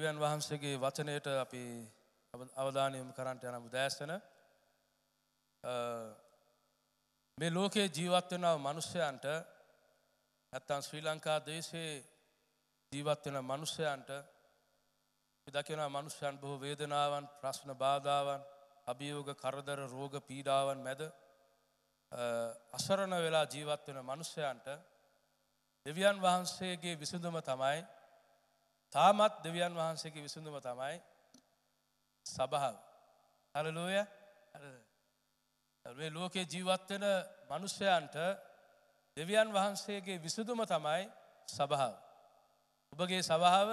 දෙවන් වහන්සේගේ වචනයට අපි අවධානයම කරන්ට යනම දෑස්සන මේ ලෝකයේ ජීවත්වනාව මනුෂ්‍යයන්ට ඇත්තන් ශ්‍රී ලංකා දේශයේ ජීවත්වෙන මනුෂ්‍යයන්ට දකින මනුෂ්‍යයන් බොහෝ වේදනාවන් ප්‍රශ්න බාධාවන් අභියෝග කරදර රෝග පීඩාවන් මැද අසරණ වෙලා ජීවත්වෙන මනුෂ්‍යයන්ට දෙවියන් වහන්සේගේ විසඳුම තමයි තාමත් දෙවියන් වහන්සේගේ විසඳුම තමයි සභාව. හලලෝය ඇ ලෝකයේ ජීවත්වෙන මනුෂ්‍යයන්ට දෙවියන් වහන්සේගේ විසඳුම තමයි සභාව. ඔබගේ සභාව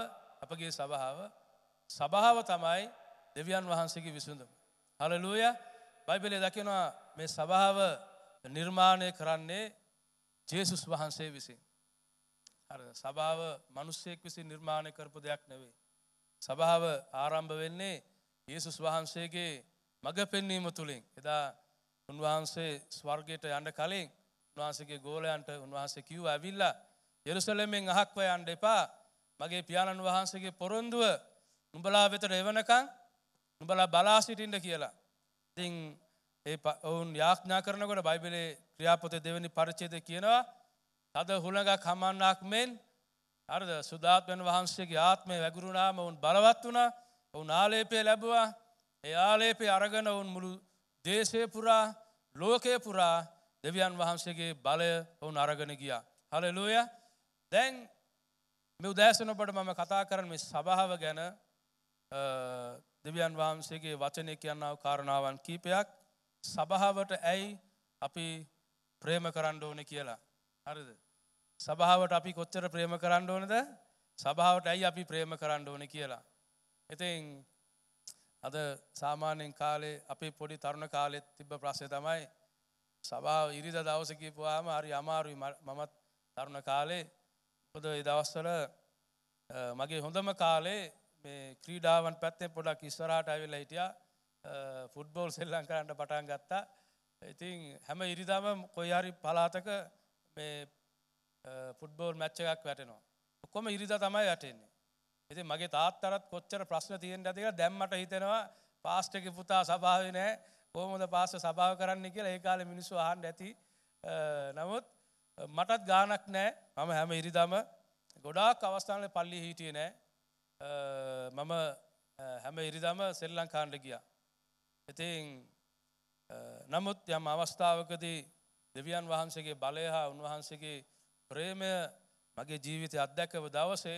අපගේ සභාව සභාව තමයි දෙවියන් වහන්සේගේ විසඳුම. හලලූය බයිබලේ දකිනවා මේ සභාව නිර්මාණය කරන්නේ ජේසුස් වහන්සේ විසින්. අර සභාව මිනිස්සෙක් විසින් නිර්මාණය කරපු දෙයක් නෙවෙයි. සභාව ආරම්භ වෙන්නේ යේසුස් වහන්සේගේ මඟ පෙන්වීම තුලින්. එදා උන්වහන්සේ ස්වර්ගයට යන්න කලින් උන්වහන්සේගේ ගෝලයන්ට උන්වහන්සේ කිව්ව ඇවිල්ලා යෙරුසලමෙන් අහක්ව යන්න එපා. මගේ පියාණන් වහන්සේගේ පොරොන්දුව නුඹලා වෙතට එවනකම් නුඹලා බලා සිටින්න කියලා. ඉතින් ඒ ඔවුන් යාඥා කරනකොට බයිබලයේ ක්‍රියාපොතේ දෙවෙනි පරිච්ඡේදය කියනවා අද හුළඟක් හමන්නක් මෙන් අරද සුදාත්මන් වහන්සේගේ ආත්මය වැගුරුණාම ඔවුන් බලවත් වුණා ඔවුන් ආලේපය ලැබවා ඒ ආලේපය අරගෙන ඔවුන් මුළු දේශය පුරා ලෝකය පුරා දෙවියන් වහන්සේගේ බලය ඔවුන් අරගෙන ගියා. හලලූය දැන් මෙ උදෑසනපට මම කතා කරන මේ සභාව ගැන දෙවියන් වහන්සේගේ වචනය කියන්නාව කාරණාවන් කීපයක් සභාවට ඇයි අපි ප්‍රේම කරන්න ඕන කියලා. හරිද සභාවට අපි කොච්චර ප්‍රේම කරන්න ඕනද සභාවට ඇයි අපි ප්‍රේම කරන්න ඕන කියලා. එතින් අද සාමාන්‍යෙන් කාලේ අපි පොඩි තරුණ කාලෙත් තිබ්බ ප්‍රශ්ය තමයි සභාව ඉරිද දවසකිපුවාම හරි අමාරුයි මමත් තරුණ කාලේ පොද දවස්වල මගේ හොඳම කාලේ මේ ක්‍රීඩාවන් පැත්තෙන් පොඩක් ඉස්වරාට ඇවිල්ල හිටිය ෆුඩ්බෝල් සෙල්ලං කරන්නට පටන් ගත්තා ඉතින් හැම ඉරිදාම කොයි හරි පලාතක මේ ෆුට්බෝල් මැච්ච එකක් වැටෙනවා. ඔක්කොම ඉරිදා තමයි වැටෙන්නේ. ඉතින් මගේ තාත්තරත් කොච්චර ප්‍රශ්න තියෙනද කියලා දැම්මට හිතෙනවා පාස්ටර් ගේ පුතා සභාවේ නැහැ. කොහොමද පාස්ටර් සභාව කරන්න කියලා ඒ කාලේ මිනිස්සු අහන්න ඇති. නමුත් මටත් ගාණක් නැහැ. මම හැම ඉරිදාම ගොඩාක් අවස්ථාවල පල්ලි හිටියේ නැහැ. මම හැම ඉරිදාම සෙල්ලම් කාණ්ඩ ගියා. ඉතින් නමුත් යම් අවස්ථාවකදී දෙවියන් වහන්සේගේ බලය හා උන්වහන්සේගේ ප්‍රේමය මගේ ජීවිතය අත්දැකව දවසේ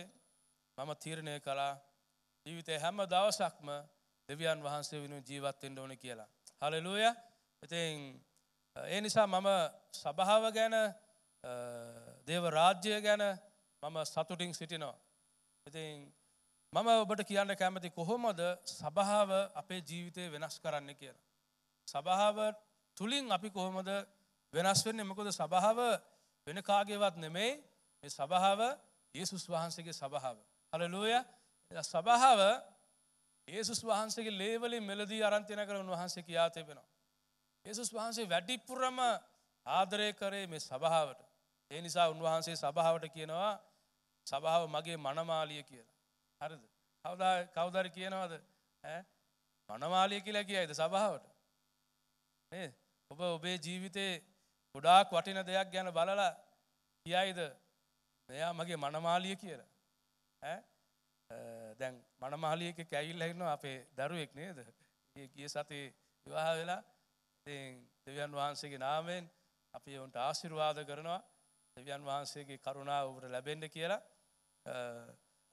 මම තීරණය කළා ජීවිතය හැම දවසක්ම දෙවියන් වහන්සේ වෙනුවෙන් ජීවත්වෙන්න ඕන කියලා. හලලූය. ඉතින් ඒ නිසා මම සභාව ගැන දේව රාජ්‍ය ගැන මම සතුටින් සිටිනවා. ඉතින් මම ඔබට කියන්න කැමති කොහොමද සභාව අපේ ජීවිතය වෙනස් කරන්න කියලා. සභාව තුළින් අපි කොහොමද වෙනස් වෙන්නේ මොකද සභාව වෙන කාගේවත් නෙමෙයි මේ සභාව යේසුස් වහන්සේගේ සභාව. හලලූය. සභාව යේසුස් වහන්සේගේ ලේවලින් මෙලදී අරන් තියන කර උන්වහන්සේ කියා තිබෙනවා. යේසුස් වහන්සේ වැඩිපුරම ආදරය කරේ මේ සභාවට. ඒ නිසා උන්වහන්සේ සභාවට කියනවා සභාව මගේ මනමාලිය කියලා. හරිද? කවදා කවුදර කියනවද? ඈ මනමාලිය කියලා කියයිද සභාවට? නේද? ඔබ ඔබේ ජීවිතේ ගොඩාක් වටින දෙයක් ගැන බලලා කියයිද මෙයා මගේ මනමාලිය කියලා දැන් මනමාලියක කැයිල් ඇන්න අපේ දරුවෙක් නේද ඒ කිය සතිේ විවාහ වෙලා දෙවියන් වහන්සේගේ නාමයෙන් අපි ඔවුන්ට ආසිරවාද කරනවා දෙවියන් වහන්සේගේ කරුණාව ඔබට ලැබෙන්ඩ කියලා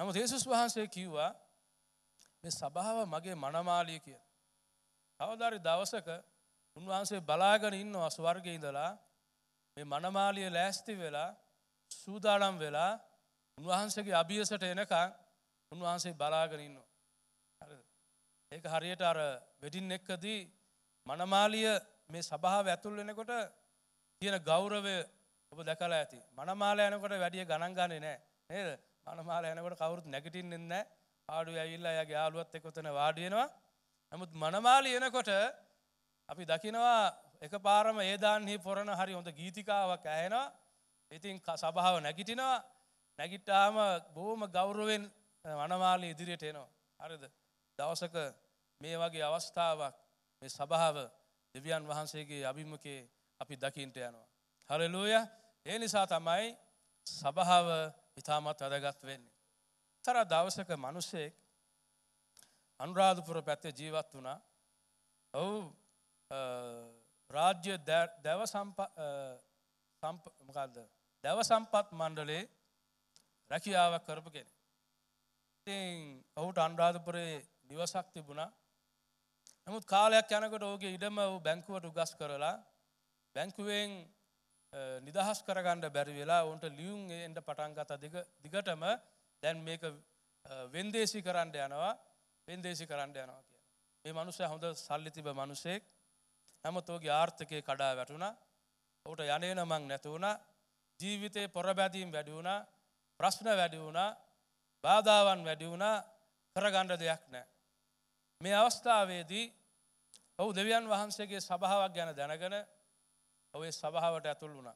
නම දේසුස් වහන්සේ කිව්වා මේ සභාව මගේ මනමාලිය කිය. අවධරි දවසක උන්වහන්සේ බලාගෙන ඉන්න අස්වර්ග ඉඳලා මේ මනමාලිය ලෑස්ති වෙලා සූදානම් වෙලා උන්වහන්සේගේ අභියසට එනකං උන්වහන්සේ බලාගෙනන්න. ඒක හරියට අර වෙඩින් එක්කදී මනමාලිය මේ සභාව ඇතුල් වෙනකොට තියෙන ගෞරවය ඔබ දැකලා ඇති. මනමාල යනකොට වැඩිය ගණන් ගන්නේ නැහැ. නේද? මනමාල යනකොට කවුරුත් නැගිටින්නේ නැහැ. ආඩුවේ ඇවිල්ලා එයාගේ යාළුවත් එක්ක උතන වාඩි වෙනවා. නමුත් මනමාලි එනකොට අපි දකිනවා එක පාරම ඒදාන්හි පොරණ හරි හොඳ ගීතිකාවක් ඇහෙනවා ඉතින් සභාව නැගිටිනවා නැගිට්ටාම බෝම ගෞරුවෙන් වනමාලි ඉදිරියට එනවා. හරිද දවසක මේ වගේ අවස්ථාවක් මේ සභාව දෙවියන් වහන්සේගේ අභිමකේ අපි දකිින්ට යනවා. හරලූය ඒ නිසා තමයි සභාව ඉතාමත් වැදගත් වෙන්නේ. තර දවසක මනුස්සෙක් අනුරාධපුර පැත්තේ ජීවත් වුණා ඔවු රාජ්‍ය දැව සම්පකල්ද දැව සම්පත් මණ්ඩලේ රැකියාවක් කරපු කෙන. ඉතින් ඔහුට අන්රාධපුරේ නිවසක් තිබුණා නමුත් කාලයක් යනකට ඕගේ ඉඩම බැංකුවට උගස් කරලා බැංකුවෙන් නිදහස් කරගණ්ඩ බැරි වෙලා ඔන්ට ලියුම් එන්ට පටන්ගත දිගටම දැන් මේක වෙන්දේසි කරන්න යනවා වෙන්දේසි කරන්න යනවා කිය මේ මනුසය හොඳ සල්ලිතිබ මනුසෙක් නමුත් ඔහුගේ ආර්ථිකය කඩා වැටුණා. ඔහුට යන්නේ නමක් නැති වුණා. ජීවිතේ පොරබැදීම් වැඩි වුණා. ප්‍රශ්න වැඩි වුණා. බාධාවන් වැඩි වුණා. කරගන්න දෙයක් නැහැ. මේ අවස්ථාවේදී ඔහු දෙවියන් වහන්සේගේ සභාවක් ගැන දැනගෙන ඔහු ඒ සභාවට ඇතුල් වුණා.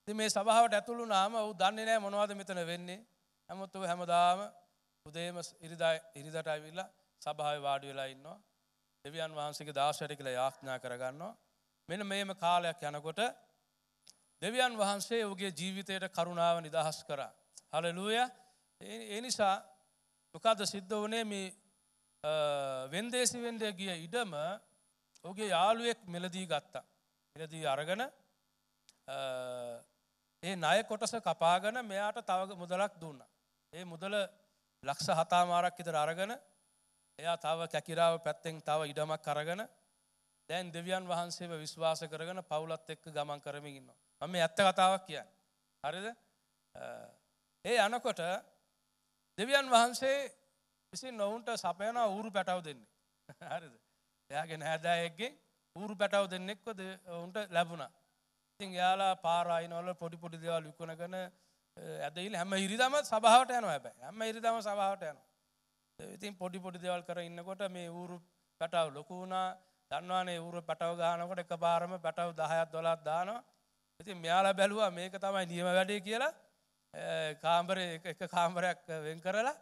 ඉතින් මේ සභාවට ඇතුල් වුණාම ඔහු දන්නේ නැහැ මොනවද මෙතන වෙන්නේ. නමුත් ඔහු හැමදාම උදේම ඉරිදා ඉරිදාට ආවිලා සභාවේ වාඩි වෙලා ඉන්නවා. දෙවියන් වහන්සේගේ දාශයට කියලා යාඥා කරගන්නවා. මෙන්න මේම කාලයක් යනකොට දෙවියන් වහන්සේ ඔහුගේ ජීවිතයට කරුණාව නිදහස් කරා. හලෙලූයා. ඒ නිසා මොකද සිද්ධ වුණේ මේ වෙන්දේසි වෙන්න ගිය ඉඩම ඔහුගේ යාළුවෙක් මෙලදී ගත්තා. මෙලදී අරගෙන ඒ ණය කොටස කපාගෙන මෙයාට තව මුදලක් දුන්නා. ඒ මුදල ලක්ෂ 7 මාරක් විතර අරගෙන එයා තව කැකිරාව පැත්තෙන් තව ඉඩමක් කරගෙන දැන් දෙවියන් වහන්සේව විශ්වාස කරගෙන පවුලත් එක්ක ගමන් කරමින් ඉන්නවා මම ඇත්ත කතාවක් කියන්න හරිද ඒ යනකොට දෙවියන් වහන්සේ විසින් නොවුන්ට සපයන ඌරු පැටව දෙන්නේ හරිද එයාගේ නෑදෑයෙක්ගේ ඌරු පැටව දෙන්නෙක්වද ඔවුන්ට ලැබුණා ඉතින් යාලා පාරයිනවල පොඩි පොඩි දේවල් විකුණගෙන ඇදහිලා හැම හිරිදම සභාවට යනවා හැබැයි හැම හිරිදම සභාවට යනවා ඉතින් පොඩි පොඩි දෙවල් කර ඉන්නකොට මේ ඌරු පැටව ලොකුුණා දන්නවානේ ඌරු පැටව ගානකොට එක පාරම පැටව දහයත් දොලත් දානවා ඉතින් මෙයාලා බැලුවා මේක තමයි නියම වැඩේ කියලා කාම්බර එක කාම්බරයක් වෙන් කරලා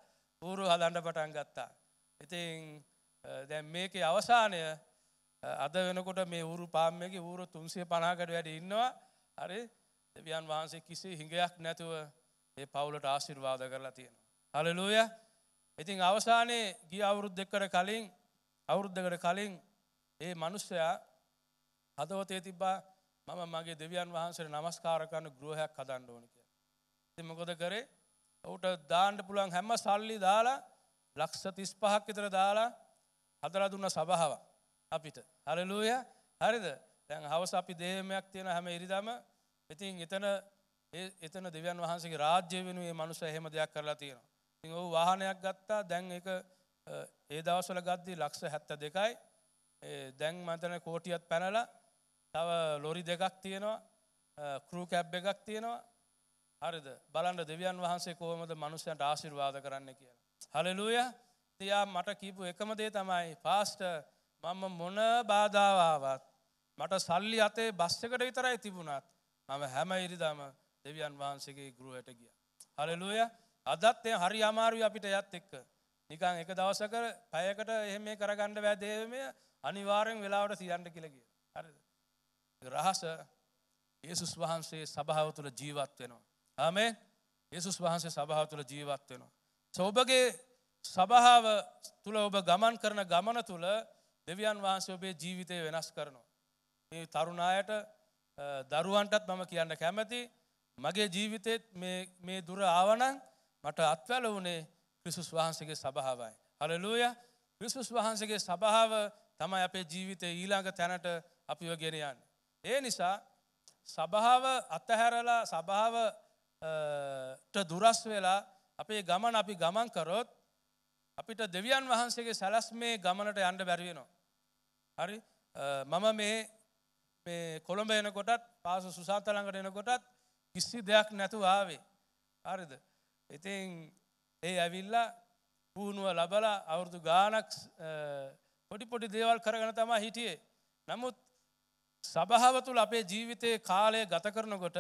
ඌරු හදන්ඩ පටන් ගත්තා ඉතින් දැන් මේකේ අවසානය අද වෙනකොට මේ ඌරු පාම්මගේ ඌරු තුන්සිය පනාකට වැඩ ඉන්නවා හරි දෙවියන් වහන්සේ කිසි හිඟයක් නැතුව ඒ පවුලට ආශිර්වාද කරලා තියෙනවා. හලලූයා ඉතින් අවසානයේ ගිය අවුරුද්දෙක්කට කලින් අවුරුද්දකට කලින් ඒ මනුස්සයා හදවතේ තිබ්බා මම මගේ දෙවියන් වහන්සේට නමස්කාර කරන ගෘහයක් හදන්න ඕන කියලා. ඉතින් මොකද කරේ? ඌට දාන්න පුළුවන් හැම සල්ලි දාලා ලක්ෂ 35ක් විතර දාලා හදලා දුන්න සභාව අපිට. හලෙලූයා. හරිද? දැන් හවස අපි දෙහෙමයක් තියෙන හැම ඉරිදම ඉතින් එතන එතන දෙවියන් වහන්සේගේ රාජ්‍ය වෙනුවෙන් මේ මනුස්සයා එහෙම දෙයක් කරලා තියෙනවා. ඔහු වාහනයක් ගත්තා දැන් එක ඒ දවසල ගද්දී ලක්ෂ හැත්ත දෙකයි දැන් මතන කෝටියත් පැනලා තව ලොරි දෙකක් තියෙනවා කරූ කැබ් එකක් තියෙනවා හරිද බලන්න දෙවියන් වහන්සේ කොහොමද මනුස්සයන්ට ආශිර්වාද කරන්න කියලා. හලලූය තියා මට කීපු එකම දේ තමයි පාස්ට මම මොන බාධාවාවත් මට සල්ලි අතේ බස්සකට විතරයි තිබුණත් මම හැම ඉරිදාම දෙවියන් වහන්සේගේ ගෘහයට ගිය. හලලූය අදත් එය හරි අමාරුයි අපිට යත් එක්ක. නිකන් එක දවසක පැයකට එහෙම මේ කරගන්න බෑ දේවමය අනිවාර්යෙන් වෙලාවට සියන්න කියලා කියන. හරිද? රහස යේසුස් වහන්සේ සභාව තුළ ජීවත් වෙනවා. ආමේන්. යේසුස් වහන්සේ සභාව තුළ ජීවත් වෙනවා. ඔබගේ සභාව තුළ ඔබ ගමන් කරන ගමන තුළ දෙවියන් වහන්සේ ඔබේ ජීවිතය වෙනස් කරනවා. මේ තරුණ අයට දරුවන්ටත් මම කියන්න කැමති මගේ ජීවිතෙත් මේ දුර ආවනම් මට අත්වැල වනේ ක්‍රිසුස් වහන්සගේ සභාවයි. හලලූය ක්‍රිසුස් වහන්සගේ සභාව තමයි අපේ ජීවිතය ඊළඟ තැනට අපිව ගෙනයන්න. ඒ නිසා සභාව අත්තහැරලා සභාවට දුරස් වෙලා අපේ ගමන අපි ගමන් කරොත් අපිට දෙවියන් වහන්සේගේ සැලස්මේ ගමනට යන්න බැරිවෙනවා. හරි මම මේ කොළඹ එනකොටත් පාස සුසාතලඟට එනකොටත් කිසි දෙයක් නැතු ආවේ. හරිද ඉතින් ඒ ඇවිල්ලා පුහුණුව ලබලා අවුරුදු ගානක් පොඩි පොඩි දේවල් කරගෙන තමා හිටියේ. නමුත් සභාව තුළ අපේ ජීවිතයේ කාලය ගත කරනකොට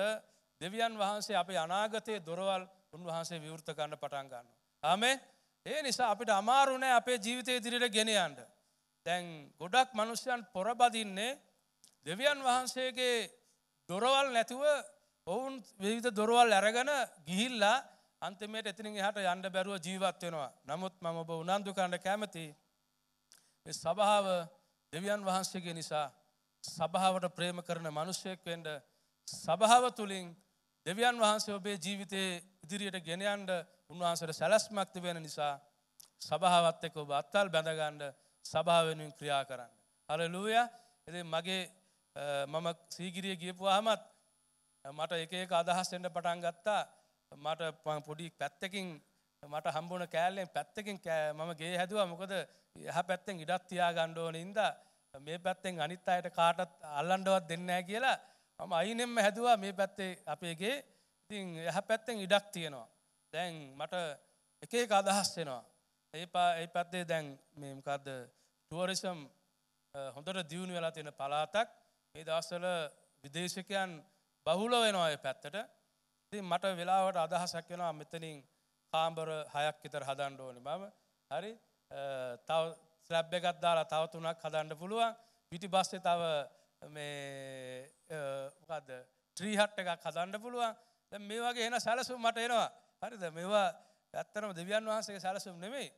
දෙවියන් වහන්සේ අපේ අනාගතයේ දොරවල් උන්වහන්සේ විවෘත ගන්න පටන් ගන්න. ආමේ ඒ නිසා අපිට අමාරුනෑ අපේ ජීවිතය දිරිට ගෙනයන්ට. දැන් ගොඩක් මනුෂ්‍යයන් පොරබදින්නේ දෙවියන් වහන්සේගේ දොරවල් නැතිව ඔවුන් විවිධ දොරවල් ඇරගෙන ගිහිල්ලා අන්තිමයට එතිනින් එහට යන්න බැරුව ජීවත් වෙනවා. නමුත් මම ඔබ උනන්දු කරන්න කැමති මේ සභාව දෙවියන් වහන්සේගේ නිසා සභාවට ප්‍රේම කරන මිනිසෙක් වෙන්න සභාව තුලින් දෙවියන් වහන්සේ ඔබේ ජීවිතයේ ඉදිරියට ගෙන යන්න උන්වහන්සේට සැලැස්මක් තිබෙන නිසා සභාවත් එක්ක ඔබ අත්වල් බැඳ ගන්න සභාව වෙනුවෙන් ක්‍රියා කරන්න. හලෙලූයා. ඉතින් මගේ මම සීගිරිය ගියපුවාමත් මට එක එක අදහස් එන්න පටන් ගත්තා. මට පොඩි පැත්තකින් මට හම්බුණ කෑල්ලෙන් පැත්තකින් මම ගේ හැදවා මොකද එහ පැත්තෙන් ඉඩත් තියා ගණ්ඩෝන ඉද මේ පැත්තෙන් අනිත් අයට කාටත් අල්ලන්ඩවත් දෙන්න කියලා මම අයිනෙම්ම හැදවා මේ පැත්තේ අපේගේ ඉතින් එහ පැත්තෙන් ඉඩක් තියෙනවා දැන් මට එකේ අදහස් වෙනවා ඒ පා ඒ පැත්තේ දැන් මේකක්ද ටුවරිසම් හොඳට දියුණු වෙලා තියෙන පලාතක් ඒ දවස්සල විදේශකයන් බහුල වෙනවා පැත්තට ඉතින් මට වෙලාවට අදහසක් වෙනවා මෙතනින් කාම්බර හයක් විතර හදන්න ඕනේ මම හරි තව ස්ලැබ් එකක් දාලා තව තුනක් හදන්න පුළුවන් පිටිපස්සේ තව මේ මොකද්ද ට්‍රී හට් එකක් හදන්න පුළුවන් දැන් මේ වගේ එන සැලසුම් මට එනවා හරිද මේවා ඇත්තටම දෙවියන් වහන්සේගේ සැලසුම් නෙමෙයි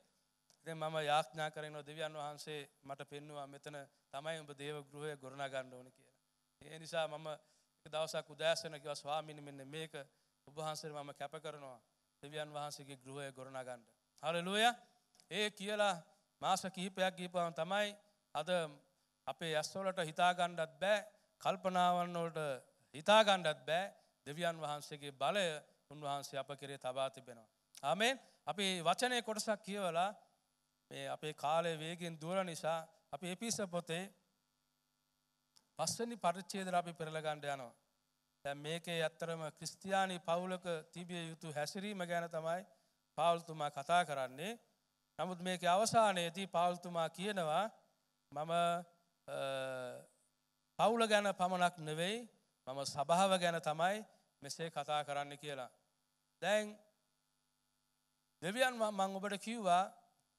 ඉතින් මම යාඥා කරනවා දෙවියන් වහන්සේ මට පෙන්නවා මෙතන තමයි ඔබ දේව ගෘහය ගොඩනගන්න ඕනේ කියලා ඒ නිසා මම දවසක් උදෑසන කිව ස්වාමිනි මෙන්න මේක උබහන්සේ මම කැප කරනවා දෙවියන් වහන්සේගේ ගෘහය ගොරනාගන්න. හලලුවය ඒ කියලා මාස කිහිපයක් ගීපවන් තමයි අද අපේ ඇස්වලට හිතාගණ්ඩත් බෑ කල්පනාවන්නෝට හිතාගණ්ඩත් බෑ දෙවියන් වහන්සේගේ බලය උන්වහන්සේ අප කරේ තබා තිබෙනවා. ආමෙන් අපි වචනය කොටසක් කියවලා අපේ කාලය වේගෙන් දුවර නිසා අපි එපිස පොතේ පස්සනි පරිච්චේදර අපි පෙරලගණ්ඩ යනවා. දැ මේකේ ඇත්තරම ක්‍රස්තියානි පවුලක තිබිය යුතු හැසිරීම ගැන තමයි පාවල්තුමා කතා කරන්නේ. නමුත් මේක අවසානයේදී පාවල්තුමා කියනවා මම පවුල ගැන පමණක් නෙවෙයි මම සභාව ගැන තමයි මෙසේ කතා කරන්න කියලා. දැන් දෙවියන් මං ඔබට කිව්වා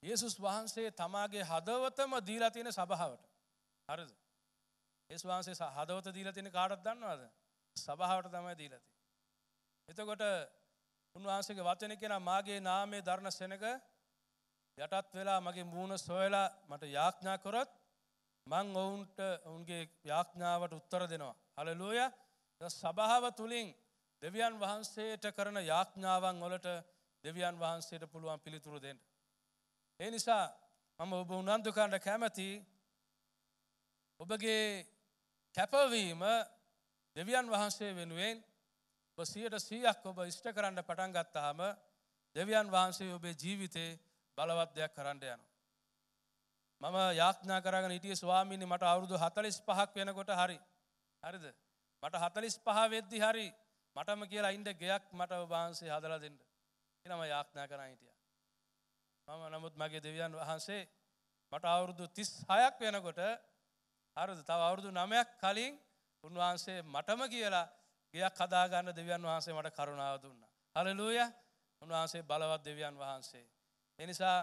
ඒසුස් වහන්සේ තමාගේ හදවතම දීලා තියෙන සභාවට. හරද. ඒස්වාන්සේ හදවත දීල තින කාටත් දන්නවාද සභාවට තමයි දීලති. එතකොට උන්වහන්සේගේ වචන කෙන මාගේ නාමේ ධර්ණ සෙනක යටත් වෙලා මගේ මූුණ සොයලා මට යාඥා කොරත් මං ඔවුන්ට ඔවුන්ගේ යාඥාවට උත්තර දෙනවා. හලලූය සභාව තුළින් දෙවියන් වහන්සේට කරන යාඥාවන් වලට දෙවියන් වහන්සේට පුළුවන් පිළිතුරු දෙන්න. ඒ නිසා මම ඔබ උනන්දුකාණ්ඩ කැමති ඔබගේ කැපවීම දෙවියන් වහන්සේ වෙනුවෙන් සියට සීයක් ඔබ ඉෂ්ට කරන්න පටන් ගත්තාම දෙවියන් වහන්සේ ඔබේ ජීවිතේ බලවත් දෙයක් කරන්න යනවා. මම යාඥා කරගෙන හිටියේ ස්වාමීනි මට අවුරුදු 45ක් වෙනකොට හරි. හරිද? මට 45 වෙද්දි හරි මටම කියලා ඉන්න ගෙයක් මට ඔබ වහන්සේ හදලා දෙන්න. කියලා මම යාඥා කරන් හිටියා. මම නමුත් මගේ දෙවියන් වහන්සේ මට අවුරුදු 36ක් වෙනකොට අරුද තව අවුරුදු නමයක් කලින් උන්වහන්සේ මටම කියලා ගයක් හදාගන්න දෙවියන් වහන්සේ මට කරුණාව දුන්න. හලලූය උන්වහන්සේ බලවත් දෙවියන් වහන්සේ. එනිසා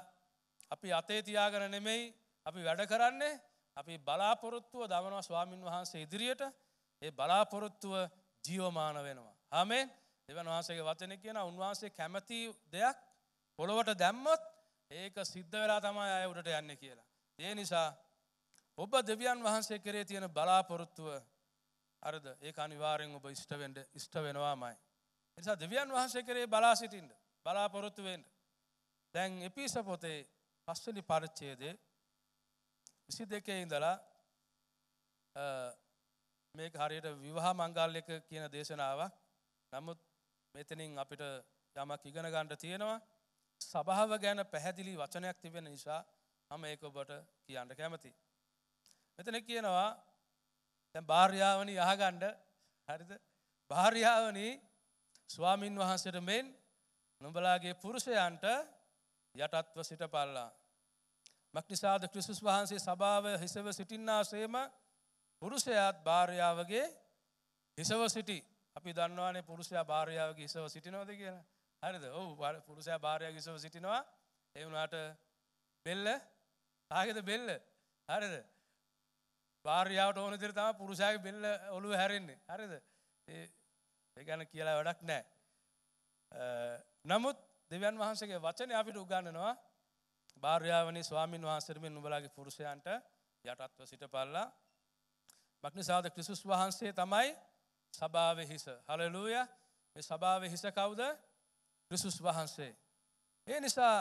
අපි අතේ තියාගෙන නෙමෙයි අපි වැඩ කරන්නේ අපි බලාපොරොත්තුව දමනවා ස්වාමින් වහන්සේ ඉදිරියට ඒ බලාපොරොත්තුව ජීවමාන වෙනවා. හමේ දෙවන් වහන්සේගේ වචන කියන උන්වහන්සේ කැමති දෙයක් පොළොවට දැම්මොත් ඒක සිද්ධ වෙලා තමයි අය උඩට යන්නේ කියලා. ඒ නිසා ඔබ දෙවියන් වහන්සේ කරේ තියෙන බලාපොරොත්තුව අරද ඒ අනිවාරෙන් ඔබ ඉෂ්ටවෙන්ට ඉෂ්ට වෙනවාමයි. නිසා දෙවියන් වහන්සේ කරේ බලා සිටින්ට බලාපොරොත්තුවෙන්ට දැන් එපිස පොතේ පස්සලි පරිච්චේදේ විසි දෙකේ ඉඳලා මේක හරියට විවාහ මංගල්ලක කියන දේශනාවක් නමුත් මෙතනින් අපිට යමක් ඉගෙන ගණ්ඩ තියෙනවා සභාව ගැන පැහැදිලි වචනයක් තිබෙන නිසා හම ඒක ඔබට කියන්න කැමති. මෙතන කියනවා දැන් භාර්යාවනි අහගන්න හරිද භාර්යාවනි ස්වාමින් වහන්සේට මෙන් නුඹලාගේ පුරුෂයන්ට යටත්ව සිටපල්ලා මක්නිසාද ක්‍රිස්තුස් වහන්සේ සභාව හිසව සිටින්නාසේම පුරුෂයාත් භාර්යාවගේ හිසව සිටි අපි දන්නවානේ පුරුෂයා භාර්යාවගේ හිසව සිටිනවද කියලා හරිද ඔව් පුරුෂයා භාර්යාවගේ හිසව සිටිනවා ඒ වුණාට බෙල්ල කාගේද බෙල්ල හරිද භාරයාාවට ඕන දෙර තම පුරුෂයක බෙල්ල ඔලු හැරෙන්නේ හරිද ඒගැන කියලා වැඩක් නෑ නමුත් දෙවන් වහන්සගේ වචනය අපිට උගන්නනවා භාර්යාවනි ස්වාමීන් වහන්සරමින් නුබලාගේ පුරුෂයන්ට යටත්ව සිට පල්ලා මක්නිසාද ක්‍රිසුස් වහන්සේ තමයි සභාව හිස හලලූය මේ සභාව හිස කවුද ක්‍රිසුස් වහන්සේ ඒ නිසා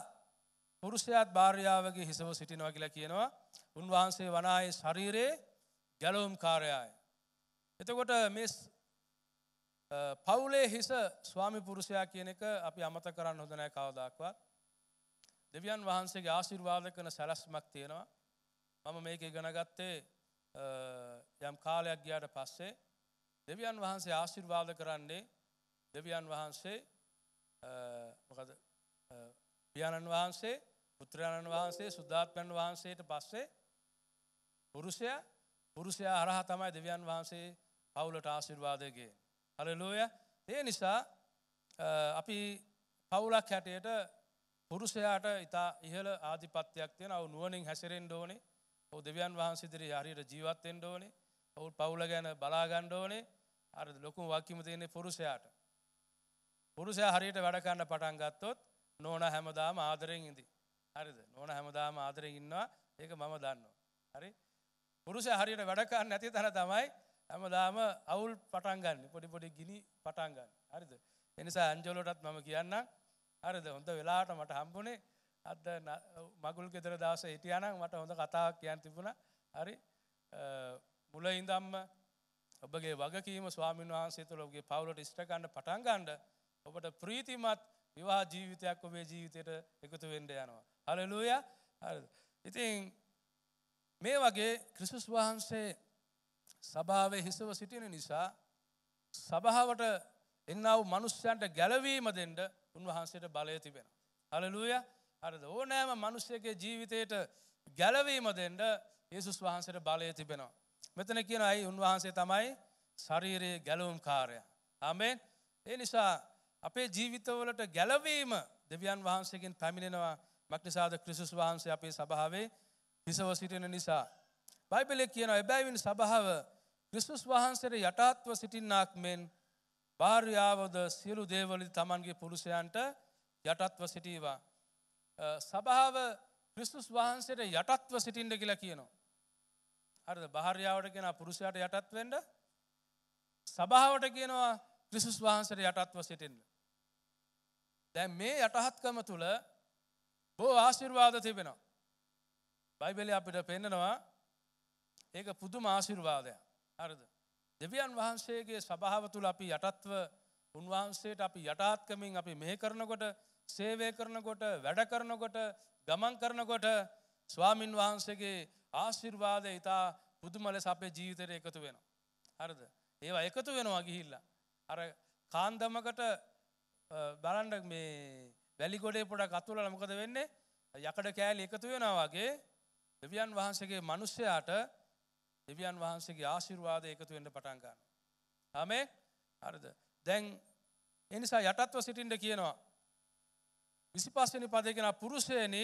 පුරුෂයාත් භාර්යාවගේ හිසව සිටිනවා කියලා කියනවා උන්වහන්සේ වනායේ ශරීරයේ ගැලවුම් කාරයයි. එතකොට මේ පවුලේ හිස ස්වාමි පුරුෂයා කියන එක අපි අමත කරන්න හොඳ නැහැ කවදාක්වත්. දෙවියන් වහන්සේගේ ආශිර්වාද කරන සැලැස්මක් තියෙනවා. මම මේක ඉගෙන ගත්තේ යම් කාලයක් ගියාට පස්සේ දෙවියන් වහන්සේ ආශිර්වාද කරන්නේ දෙවියන් වහන්සේ මොකද පියාණන් වහන්සේ පුත්‍රාණන් වහන්සේ සුද්ධාත්මන් වහන්සේට පස්සේ පුරුෂයා පුරුෂයා හරහා තමයි දෙවියන් වහන්සේ පවුලට ආශිර්වාදයගේ. හලලෝය ඒ නිසා අපි පවුලක් හැටයට පුරුෂයාට ඉතා ඉහළ ආධිපත්යක් තියෙන අව නුවනින් හැසිරෙන් ඕනේ ඔ දෙවියන් වහන්සිදිරි හරියට ජීවත්තෙන් ඕනේ ඔවුන් පවුල ගැන බලාගණ්ඩ ඕනේ අර ලොකු වක්කිම තියෙන්නේ පුරුෂයාට. පුරුෂයා හරියට වැඩකන්න පටන් ගත්තොත් නෝන හැමදාම ආදරෙන් ඉදි. හරිද නෝන හැමදාම ආදරෙන් ඉන්නවා ඒක මම දන්නවා. හරි පුරුෂ හරියට වැඩකන්න නැති තැන තමයි හැමදාම අවුල් පටන් ගන්න පොඩිපොඩි ගිනි පටන් ගන්න. හරිද එනිසා අංජලෝටත් මම කියන්න හරිද හොඳ වෙලාට මට හම්බුනේ අද මගුල් ගෙදර දවස හිටියනම් මට හොඳ කතාවක් කියන්න තිබුණා. හරි මුල ඉඳන්ම ඔබගේ වගකීම ස්වාමීන් වහන්සේ තුළ ඔබගේ පවුලට ඉෂ්ට ගන්න පටන් ගන්න ඔබට ප්‍රීතිමත් විවාහ ජීවිතයක් ඔබේ ජීවිතයට එකතු වෙන්ඩ යනවා. හලලූය ඉතින් මේ වගේ ක්‍රිසුස් වහන්සේ සභාවේ හිසව සිටින නිසා සභාවට එන්නව මනුස්්‍යයන්ට ගැලවීම දෙෙන්ට උන්වහන්සේට බලය තිබෙන. හලලූය හරද ඕනෑම මනුස්්‍යයගේ ජීවිතයට ගැලවීම දෙෙන්ට ඒසුස් වහන්සට බලය තිබෙනවා. මෙතන කියන අයි උන්වහන්සේ තමයි ශරීරයේ ගැලවුම් කාරය. අමෙන් ඒ නිසා අපේ ජීවිතවලට ගැලවීම දෙවියන් වහන්සේකින් පැමිණෙනවා මක්නිසාද ක්‍රිසුස් වහන්සේ අපේ සභාවේ හිසව සිටින නිසා. බයිබලය කියන එබැවින් සභාව ක්‍රිස්තුස් වහන්සේට යටාත්ව සිටින්නාක් මෙන් භාර්යාවද සියලු දේවලි තමන්ගේ පුරුෂයන්ට යටත්ව සිටීවා. සභාව ක්‍රිස්තුස් වහන්සේට යටත්ව සිටින්ඩ කියලා කියනවා. අරද භාර්යාවට කියෙන පුරුෂයට යටත්වෙන්ඩ සභාවට කියනවා ක්‍රිසුස් වහන්සට යටත්ව සිටින්න. දැන් මේ යටහත්කම තුළ බෝ ආශිර්වාද තිබෙනවා. බයිබෙලි අපිට පෙන්නනවා ඒක පුදු මාසිර්වාදය අරද. දෙවියන් වහන්සේගේ සභාව තුළ අපි යටත්ව උන්වහන්සේට අපි යටාත්කමින් අපි මේ කරනකොට සේවය කරනකොට වැඩ කරනකොට ගමන් කරනකොට ස්වාමින් වහන්සේගේ ආශිර්වාදය ඉතා පුදුමලෙස අපේ ජීවිතයට එකතු වෙනවා. හරද ඒවා එකතු වෙනවා ගිහිල්ලා අර කාන්දමකට බලන්ඩ මේ වැලිගොඩේ පොඩක් අතුල ලමකද වෙන්නේ යකඩ කෑලි එකතු වෙන වගේ දෙවියන් වහන්සේගේ මනුෂ්‍යයාට දෙවියන් වහන්සේගේ ආශිර්වාද එකතු වෙන්න පටන් ගන්න. ආමේ හරිද? දැන් ඒ නිසා යටත්ව සිටින්න කියනවා. 25 වෙනි පදේ කියන පුරුෂයනි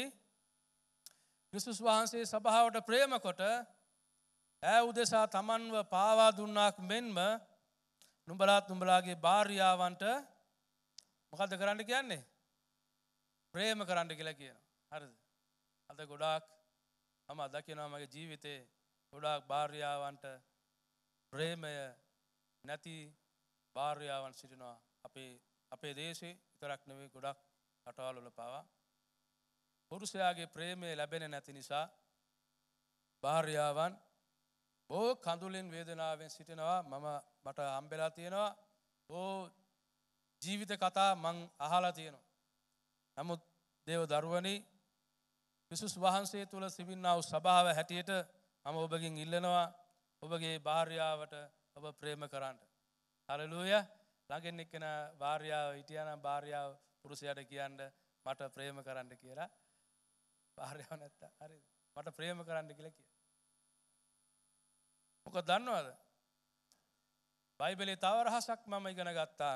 ක්‍රිස්තුස් වහන්සේ සභාවට ප්‍රේම කොට ඈ උදෙසා තමන්ව පාවා දුන්නාක් මෙන්ම නුඹලාත් නුඹලාගේ භාර්යාවන්ට මොකක්ද කරන්න කියන්නේ ප්‍රේම කරන්න කියලා කියන හරිද අද ගොඩාක් මම දකිනවා මගේ ජීවිතේ ගොඩාක් භාර්යාවන්ට ප්‍රේමය නැති භාර්යාවන් සිටිනවා අපේ අපේ දේශේ විතරක් නෙවෙයි ගොඩක් රටවල් වල පවා පුරුෂයාගේ ප්‍රේමය ලැබෙන්නේ නැති නිසා භාර්යාවන් ඕ කඳුලෙන් වේදනාවෙන් සිටිනවා මම මට අම්බෙලා තියෙනවා ඕ ජීවිත කතා මං අහලා තියෙනවා. නමුත් දේව දරුවනි විසුස් වහන්සේ තුළ සිවින්නාව සභාව හැටියට මම ඔබගින් ඉල්ලනවා ඔබගේ භාර්යාවට ඔබ ප්‍රේම කරන්න. හලලූය ළඟෙන් එක්කෙන භාර්යාව ඉටියනම් භාර්යාව පුරුසයට කියන්න මට ප්‍රේම කරන්න කියලා භාර්යාව නැත්ත හරි මට ප්‍රේම කරන්න කියලා කිය. මොක දන්නවාද බයිබලේ තව රහසක් මම ඉගෙන ගත්තා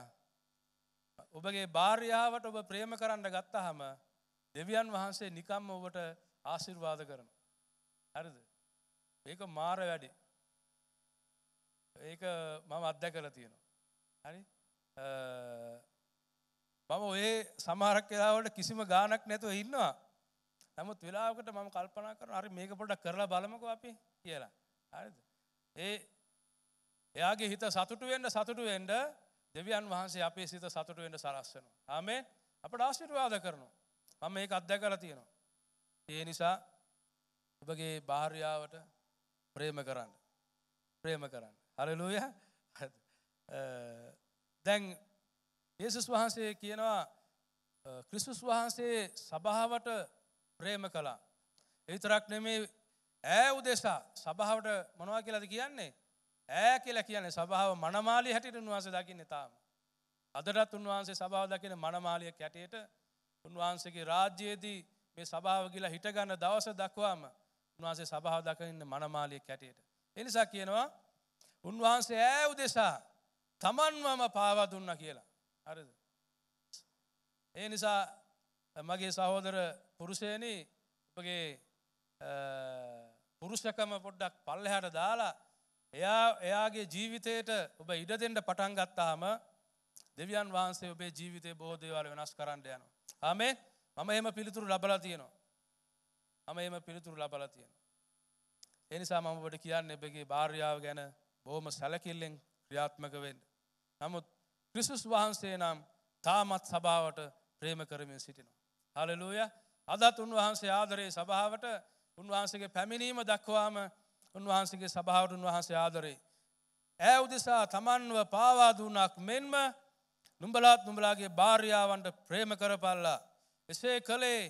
ඔබගේ භාර්යාවට ඔබ ප්‍රේම කරන්න ගත්තහම දෙවියන් වහන්සේ නිකම්ම ඔබට ආශිර්වාද කරන හරිද ඒක මාර වැඩි ඒක මම අත්දැ කර තියෙනවා හරි මම ඔය සමහරක් වෙලාවට කිසිම ගානක් නැතුව ඉන්නවා නමුත් වෙලාවකට මම කල්පනා කරන හරි මේක පොඩක් කරලා බලමුකෝ අපි කියලා හරිද ඒ එයාගේ හිත සතුටු වෙන්න සතුටු වෙන්න දෙවියන් වහන්සේ අපේ සිත සතුටු වෙන්න සලස්වනවා ආමේ අපට ආශිර්වාද කරනවා මම මේක අත්දැකලා තියෙනවා ඒ නිසා ඔබගේ භාර්යාවට ප්‍රේම කරන්න ප්‍රේම කරන්න හරලූය දැන් යේසුස් වහන්සේ කියනවා ක්‍රිස්තුස් වහන්සේ සභාවට ප්‍රේම කළා එවිතරක් නෙමේ ඈ උදෙසා සභාවට මොනවා කියලද කියන්නේ ඈ කියලා කියන්නේ සභාව මනමාලි හැටියට උන්වහන්සේ දකින්නේ තාම. අදටත් උන්වහන්සේ සභාව දකින මනමාලියක් යටේට උන්වහන්සේගේ රාජ්‍යයේදී මේ සභාව කියලා හිටගන්න දවස දක්වාම උන්වහන්සේ සභාව දකින්න මනමාලියක් යටේට. ඒ නිසා කියනවා උන්වහන්සේ ඈ උදෙසා තමන්වම පාවා දුන්නා කියලා. හරිද? ඒ නිසා මගේ සහෝදර පුරුෂයනි ඔබගේ පුරුෂකම පොඩ්ඩක් පල්ලෙහට දාලා එයා එයාගේ ජීවිතයට ඔබ ඉඩදෙන්ට පටන් ගත්තාම දෙවියන් වහන්සේ ඔබේ ජීවිතය බෝධයවල වෙනස් කරන්න යනවා. ආමේ මම එහෙම පිළිතුරු ලබලා තියෙනවා. මම එහෙම පිළිතුරු ලබලා තියෙනවා. ඒ නිසා මම ඔබට කියන්නේ ඔබගේ භාර්යාව ගැන බොහොම සැලකිල්ලෙන් ක්‍රියාත්මක වෙන්න. නමුත් ක්‍රිස්තුස් වහන්සේ නම් තාමත් සභාවට ප්‍රේම කරමින් සිටිනවා. හලෙලූයා. අදත් උන්වහන්සේ ආදරේ සභාවට උන්වහන්සගේ පැමිණීම දක්වාම උන්වහන්සගේ සභාවරුන් වහන්සේ ආදරේ. ඇ උදෙසා තමන්ව පාවාදුනක් මෙන්ම නුඹලාත් නුඹලාගේ භාරයාවන්ට ප්‍රේම කරපල්ලා. එසේ කළේ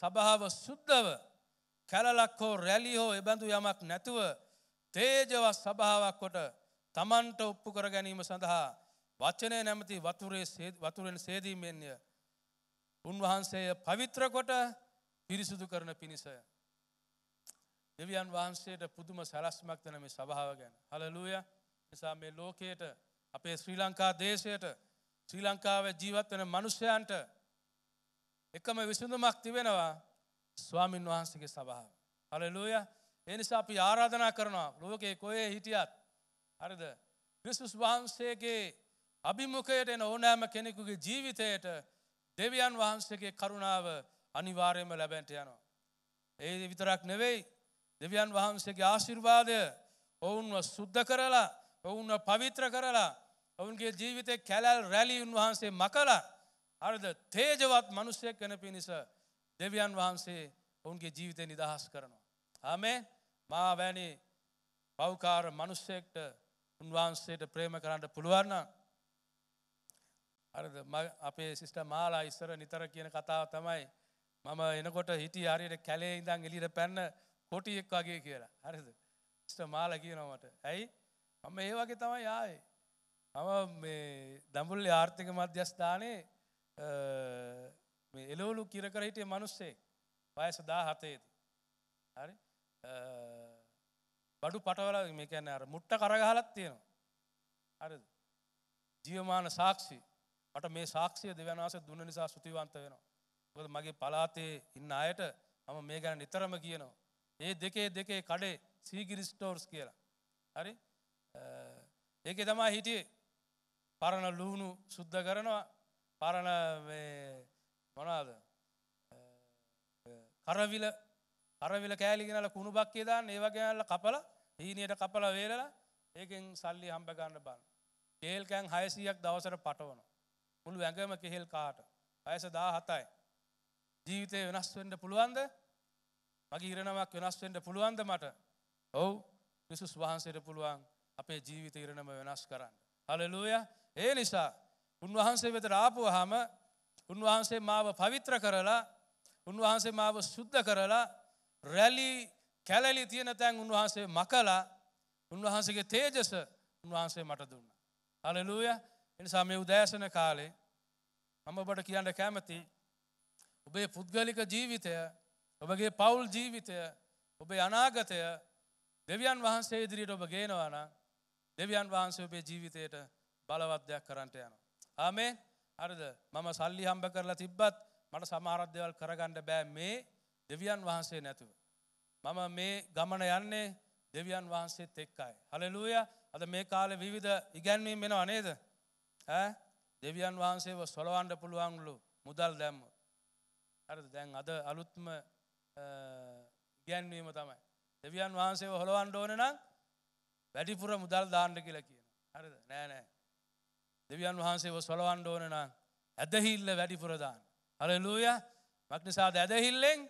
සභාව සුද්ධව කැලලක් හෝ රැලි හෝ එබඳු යමක් නැතුව තේජවත් සභාවක් කොට තමන්ට ඔප්පු කර ගැනීම සඳහා වචනය නැමති වතුරේ වතුරෙන් සේදීමෙන්ය. උන්වහන්සේය පවිත්‍රකොට පිරිසුදු කරන පිණිසය. දෙවියන් වහන්සේට පුදුම සැලස්මක් දන මේ සභාව ගැන හලලූය නිසා මේ ලෝකයට අපේ ශ්‍රී ලංකා දේශයට ශ්‍රී ලංකාවේ ජීවත් වෙන මනුෂ්‍යයන්ට එකම විසඳුමක් තිබෙනවා ස්වාමින් වහන්සේගේ සභාව හලලූය ඒ නිසා අපි ආරාධනා කරනවා ලෝකේ කොහේ හිටියත් හරිද ක්‍රිස්තුස් වහන්සේගේ අභිමුඛයට එන ඕනෑම කෙනෙකුගේ ජීවිතයට දෙවියන් වහන්සේගේ කරුණාව අනිවාර්යයෙන්ම ලැබෙන්ට යනවා ඒ විතරක් නෙවෙයි දෙවියන් වහන්සේගේ ආශිර්වාදය ඔවුන්ව සුද්ධ කරලා ඔවුන්ව පවිත්‍ර කරලා ඔවුන්ගේ ජීවිතය කැලැල් රැලි උන්වහන්සේ මකලා අරද තේජවත් මනුස්සයක් වෙන පිණිස දෙවියන් වහන්සේ ඔවුන්ගේ ජීවිතය නිදහස් කරනවා. ආමේ මා වැනි පෞකාර මනුස්සයෙක්ට උන්වහන්සේට ප්‍රේම කරන්න පුළුවන් අරද අපේ සිිස්ට මාලා ඉස්සර නිතර කියන කතාව තමයි මම එනකොට හිටි හරියට කැලේ ඉඳං එලිට පැන්න කොටියෙක් වගේ කියලා හරිද ස්ට මාල කියනවට ඇයි මම ඒ වගේ තමයි යායි මම මේ දඹුල්ල ආර්ථික මධ්‍යස්ථානයේ එලෝලු කිරකර හිටිය මනුස්සෙක් වයස දා හතේද හරි බඩු පටවල මේකැන අර මුට්ට කරගහලත් තියෙනවා හරි ජියමාන සාක්ෂි මට මේ සාක්ෂය දෙවනවාස දුන්න නිසා සුතිවන්ත වෙනවා ොද මගේ පලාතේ ඉන්න අයට මම මේ ගැන නිතරම කියනවා ඒ දෙකේ දෙකේ කඩේ සීගිරි ස්ටෝර්ස් කියලා. හරි ඒක තමා හිටියේ පරණ ලුහුණු සුද්ධ කරනවා පරණ මොනාද කරවිල කරවිල කෑලිගෙනල කුණු බක්කේ දාන්න ඒ වගේල්ල කපල හීනයට කපල වේලලා ඒකෙන් සල්ලි හම්බගන්න බන්න. කේල්කෑන් හයසියක් දවසර පටවන. මුළු ඇඟම කෙහෙල් කාට. අයස දා හතයි. ජීවිතය වෙනස් වෙන්ඩ පුළුවන්ද මගේ ඉරණමක් වෙනස් වෙන්න පුළුවන්ද මට? ඔව්. යේසුස් වහන්සේට පුළුවන් අපේ ජීවිත ඉරණම වෙනස් කරන්න. හලෙලූයා. ඒ නිසා උන්වහන්සේ වෙතට ආපුවාම උන්වහන්සේ මාව පවිත්‍ර කරලා උන්වහන්සේ මාව සුද්ධ කරලා රැලි කැලලි තියෙන තැන් උන්වහන්සේ මකලා උන්වහන්සේගේ තේජස උන්වහන්සේ මට දුන්නා. හලෙලූයා. ඒ නිසා මේ උදෑසන කාලේ මම ඔබට කියන්න කැමති ඔබේ පුද්ගලික ජීවිතය ඔබගේ පවුල් ජීවිතය ඔබේ අනාගතය දෙවියන් වහන්සේ ඉදිරියට ඔබ ගේනවාන දෙවියන් වහන්සේ ඔබේ ජීවිතයට බලවත්දයක් කරන්නට යන. ආමේ අරද මම සල්ලි හම්බ කරලා තිබ්බත් මට සමාරධ්‍යවල් කරගණ්ඩ බෑ මේ දෙවියන් වහන්සේ නැතුව. මම මේ ගමන යන්නේ දෙවියන් වහන්සේත් එක්කයි. හලලූය අද මේ කාලෙ විවිධ ඉගැන්වීම් වෙනවා නේද. දෙවියන් වහන්සේ සොලවන්ඩ පුළුවන්ගලු මුදල් දැම්ම. හරද දැන් අද අලුත්ම ගැන්වීම තමයි. දෙවියන් වහන්සේ හොළවන් ඕන නම් වැඩිපුර මුදල් දාන්න කියලා කියන. හරිද නෑනෑ. දෙවියන් වහන්සේ සොලවන් ඕන නම් ඇදහිල්ල වැඩිපුර දාන්න. හලලූය මක්නිසාද ඇදහිල්ලෙන්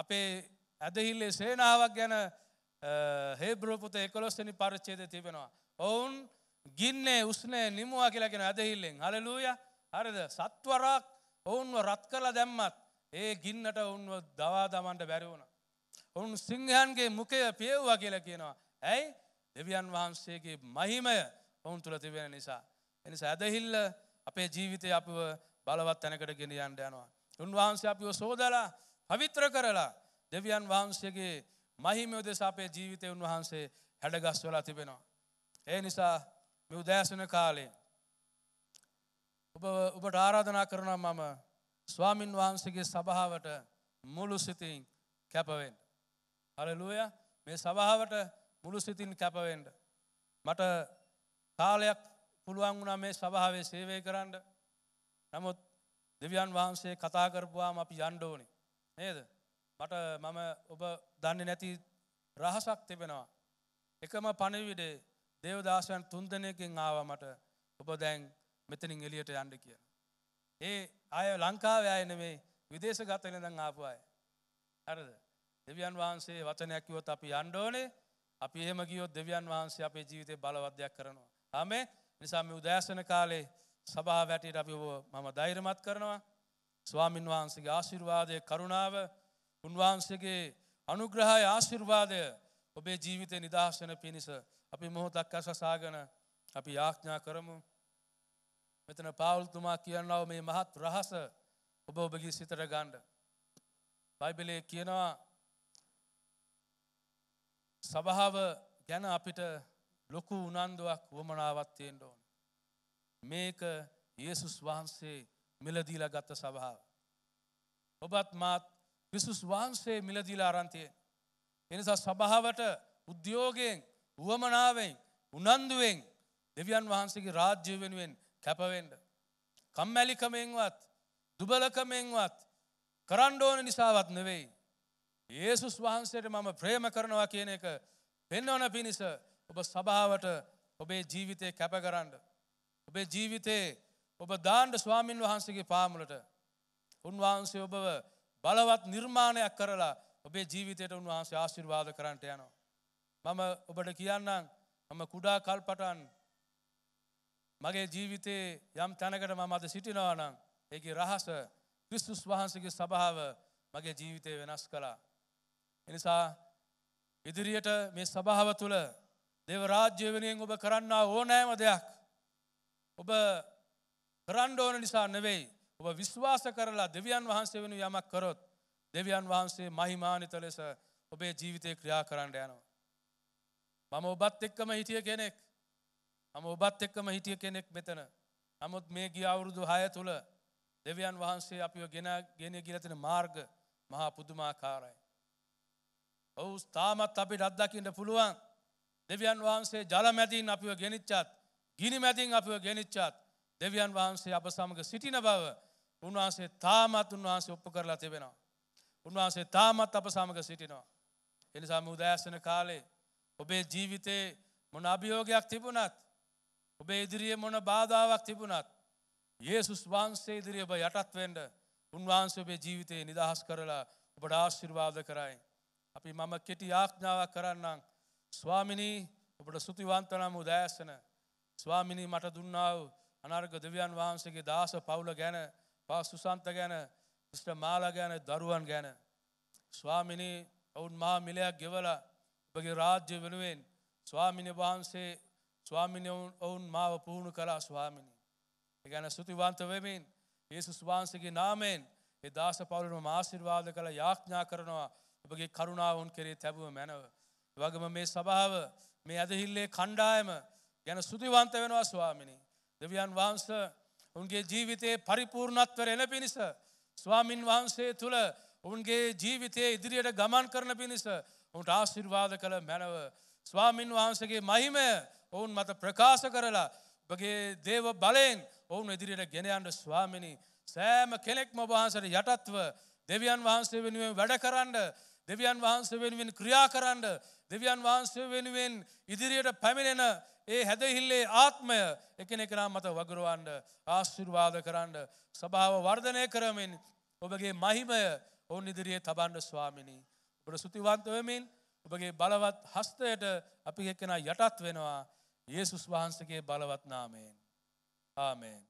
අපේ ඇදහිල්ලේ සේනාවක් ගැන හේබ්‍රෝපත එකොස්තනි පරිච්චේද තිබෙනවා. ඔවුන් ගින්නේ උස්නේ නිමුවා කියලගෙන ඇදහිල්ලෙන් හලලූය හරිද සත්වරක් ඔවුන්ව රත් කලා දැම්මත් ඒ ගින්නට ඔවුන්ව දවා දමන්ට බැරිවුණ. ඔවුන් සිංහයන්ගේ මුකය පියව්වා කියලා කියනවා. ඇයි දෙවියන් වහන්සේගේ මහිමය ඔවුන් තුළ තිබෙන නිසා. එනිසා ඇදහිල්ල අපේ ජීවිතය අපව බලවත් තැනකට ගෙන යන්ට යනවා. උන්වහන්සේ අපිව සෝදලා පවිත්‍ර කරලා දෙවියන් වහන්සේගේ මහිමය දෙස අපේ ජීවිතය උන්වහන්සේ හැඩගස් වෙලා තිබෙනවා. ඒ නිසා මෙ උදෑසන කාලේ ඔබ ඔබට ආරාධනා කරනවා මම ස්වාමින් වහන්සගේ සභාවට මුළු සිතින් කැපවෙන්ට. හරලුවය මේ සභාවට මුළු සිතින් කැපවෙන්ට. මට කාලයක් පුළුවන් වුණා මේ සභාවේ සේවය කරන්න නමුත් දෙවියන් වහන්සේ කතා කරපුවාම අපි යන්ඩෝනි නේද මට මම ඔබ දන්න නැති රහසක් තිබෙනවා එකම පණවිඩේ දේවදාසයන් තුන්දනයකින් ආව මට ඔබ දැන් මෙතනින් එලියට යන්ඩ කියන ඒ අය ලංකාව අය නෙමේ විදේශ ගතන දං ආපු අය. හරද දෙවියන් වහන්සේ වචනයක් කිවොත් අපි අන්්ඩෝනේ අපි එහෙම ගියොත් දෙවියන් වහන්සේ අපේ ජීවිතය බලවදයක් කරනවා. හමේ නිසාම උදෑසන කාලේ සභා වැටට අපි මම දෛරමත් කරනවා. ස්වාමින් වහන්සේගේ ආශිර්වාදය කරුණාව උන්වහන්සේගේ අනුග්‍රහය ආශිර්වාදය ඔබේ ජීවිතය නිදහස්සන පිණිස අපි මොහොතක් අසසාගන අපි යාඥා කරමු. මෙතන පාවල්තුමා කියන්නාව මේ මහත් රහස ඔබ ඔබගේ සිතර ගණ්ඩ. බයිබලේ කියනවා සභාව ගැන අපිට ලොකු උනන්දුවක් වුවමනාවත්තයෙන් ඕන. මේක ඒසුස් වහන්සේ මිලදීලා ගත්ත සභාව. ඔබත් මාත් විසුස් වහන්සේ මිලදීලා අරන්තියෙන්. එනිසා සභාවට උද්‍යෝගයෙන් වුවමනාවෙන් උනන්දුවෙන් දෙවියන් වහන්සේගේ රාජ්‍ය වෙනුවෙන් කැපවෙන්ඩ. කම්මැලිකමෙන්වත් දුබලකමෙන්වත් කරන්්ඩෝන නිසාවත් නෙවෙයි. ඒසුස් වහන්සේට මම ප්‍රේම කරනවා කියන එක පෙන්වන පිණිස ඔබ සභාවට ඔබේ ජීවිතය කැප කරන්න. ඔබේ ජීවිතයේ ඔබ දාණ්ඩ ස්වාමීන් වහන්සේගේ පාමුලට උන්වහන්සේ ඔබව බලවත් නිර්මාණයක් කරලා ඔබේ ජීවිතයට උන්වහන්සේ ආශිර්වාද කරන්නට යනවා. මම ඔබට කියන්නම් මම කුඩා කල්පටන් මගේ ජීවිතේ යම් තැනකට මම අද සිටිනවා නම් ඒකේ රහස ක්‍රිස්තුස් වහන්සේගේ ස්වභාව මගේ ජීවිතේ වෙනස් කළා. එනිසා ඉදිරියට මේ ස්වභාව තුළ දේව රාජ්‍ය වෙනුවෙන් ඔබ කරන්න ඕනෑම දෙයක් ඔබ කරන්න ඕන නිසා නෙවෙයි ඔබ විශ්වාස කරලා දෙවියන් වහන්සේ වෙනු යමක් කරොත් දෙවියන් වහන්සේ මහිමානිත ලෙස ඔබේ ජීවිතය ක්‍රියා කරන්න යනවා. මම ඔබත් එක්කම හිටිය කෙනෙක් අම ඔබත් එක්කම හිටිය කෙනෙක් මෙතන නමුත් මේ ගිය අවුරුදු හය තුළ දෙවියන් වහන්සේ අපිව ගෙන ගෙන ගිලතින මාර්ග මහා පුදුමාකාරයි. ඔවු ස්ථාමත් අපි රද්දකින්ට පුළුවන් දෙවියන් වහන්සේ ජල මැතින් අපිව ගෙනනිච්චත් ගිනි මැතින් අපිව ගෙනනිච්චත් දෙවියන් වහන්සේ අප සමඟ සිටින බව උන්වහන්සේ තාමත් උන්වහන්සේ ඔප්පු කරලා තිබෙනවා. උන්වහන්සේ තාමත් අප සමඟ සිටිනවා. එනිසා මුදෑසන කාලේ ඔබේ ජීවිතයේ මොන අභියෝගයක් තිබුණත් ඔබ ඉදිරිිය මොන බාධාවක් තිබුණත් ඒසුස් වහන්සේ ඉදිරිිය ඔබ යටත්වෙන්ඩ උන්වහන්සේ ඔබේ ජීවිතයේ නිදහස් කරලා ඔබට ආශිර්වාද කරයි. අපි මම කෙටි ආඥාවක් කරන්නම් ස්වාමිනී ඔබට සුතිවන්තනම උදෑසන ස්වාමිනී මට දුන්නාව අනර්ග දෙවියන් වහන්සේගේ දාස පවුල ගැන පාසුසන්ත ගැන ෂ්ට මාලා ගැන දරුවන් ගැන. ස්වාමිනී ඔවුන් මා මිලයක් ගෙවල ඔබගේ රාජ්‍ය වෙනුවෙන් ස්වාමිනි වහන්සේ ස්වාමිනි ඔවුන් මාව පුහුණු කලා ස්වාමිනි. ගැන සුතිවන්ත වෙමින් ඒසුස් වහන්සගේ නාමෙන් ඒ දාස පවුලම මාසිර්වාද කළ යාඥා කරනවා ඔබගේ කරුණාවන් කෙරේ තැබුව මැනව. වගම මේ සභාව මේ ඇදහිල්ලේ කණ්ඩායම ගැන සුතිවන්ත වෙනවා ස්වාමිනි. දෙවියන් වහන්ස උන්ගේ ජීවිතයේ පරිපූර්ණත්වර එන පිණිස ස්වාමින් වහන්සේ තුළ උන්ගේ ජීවිතයේ ඉදිරියට ගමන් කරන පිණිස උන්ට ආශිර්වාද කළ මැනව ස්වාමින් වහන්සගේ මහිමය ඔවුන් මත ප්‍රකාශ කරලා වගේ දේව බලයෙන් ඔවුන් ඉදිරියට ගෙනයන්ට ස්වාමිණි සෑම කෙනෙක්ම වහන්සට යටත්ව දෙවියන් වහන්සේ වෙනුවෙන් වැඩ කරන්න දෙවියන් වහන්සේ වෙනුවෙන් ක්‍රියා කරන්න දෙවියන් වහන්සේ වෙනුවෙන් ඉදිරියට පැමිණෙන ඒ හැදහිල්ලේ ආත්මය එකනෙකනා මත වගරුවන්ඩ ආශිර්වාද කරන්න සභාව වර්ධනය කරමින් ඔබගේ මහිමය ඔවන් ඉදිරියේ තබන්ඩ ස්වාමිණී. ඔබට සුතිවන්තවමින් ඔබගේ බලවත් හස්තයට අපි එක්කෙන යටත් වෙනවා යේසුස් වහන්සගේ බලවත් නාමයෙන් ආමෙන්